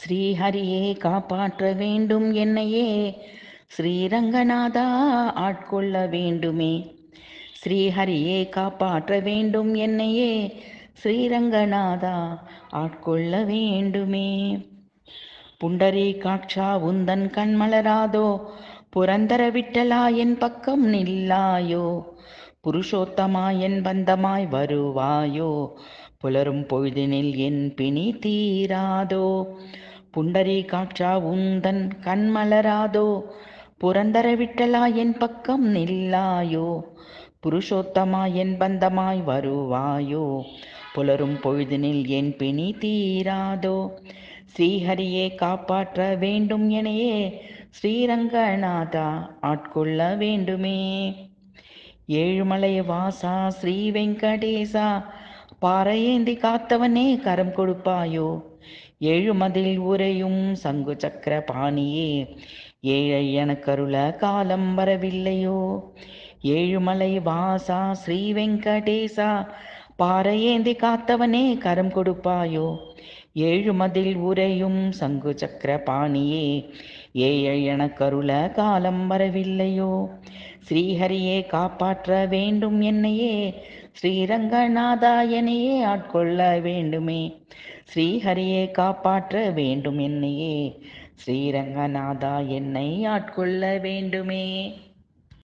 ஸ்ரீஹரியே காப்பாற்ற வேண்டும் என்னையே ஸ்ரீரங்கநாதா ஆட்கொள்ள வேண்டுமே ஸ்ரீஹரியே காப்பாற்ற வேண்டும் என்னையே ஸ்ரீரங்கநாதா ஆட்கொள்ள வேண்டுமே புண்டரி காட்சா உந்தன் கண்மலராதோ புரந்தர விட்டலா என் பக்கம் நில்லாயோ புருஷோத்தமா என் பந்தமாய் வருவாயோ புலரும் பொழுதினில் என் பிணி தீராதோ புண்டரீ காற்றா உந்தன் கண்மலராதோ புரந்தர விட்டலா என் பக்கம் நில்லாயோ புருஷோத்தமா என் பந்தமாய் வருவாயோ புலரும் பொழுதினில் என் பிணி தீராதோ ஸ்ரீஹரியே காப்பாற்ற வேண்டும் எனையே ஸ்ரீரங்கநாதா ஆட்கொள்ள வேண்டுமே ஏழுமலை வாசா ஸ்ரீ வெங்கடேசா பாறையேந்தி காத்தவனே கரம் கொடுப்பாயோ எழுமதில் உரையும் சங்கு சக்கர பாணியே ஏழை எனக்கருள காலம் வரவில்லையோ ஏழுமலை வாசா ஸ்ரீ வெங்கடேசா பாறையேந்தி காத்தவனே கரம் கொடுப்பாயோ ஏழுமதில் உரையும் சங்கு பாணியே ஏழை கருள காலம் வரவில்லையோ ஸ்ரீஹரியே காப்பாற்ற வேண்டும் என்னையே ஸ்ரீரங்கநாதாயனையே ஆட்கொள்ள வேண்டுமே ஸ்ரீஹரியே காப்பாற்ற வேண்டும் என்னையே ஸ்ரீரங்கநாதா என்னை ஆட்கொள்ள வேண்டுமே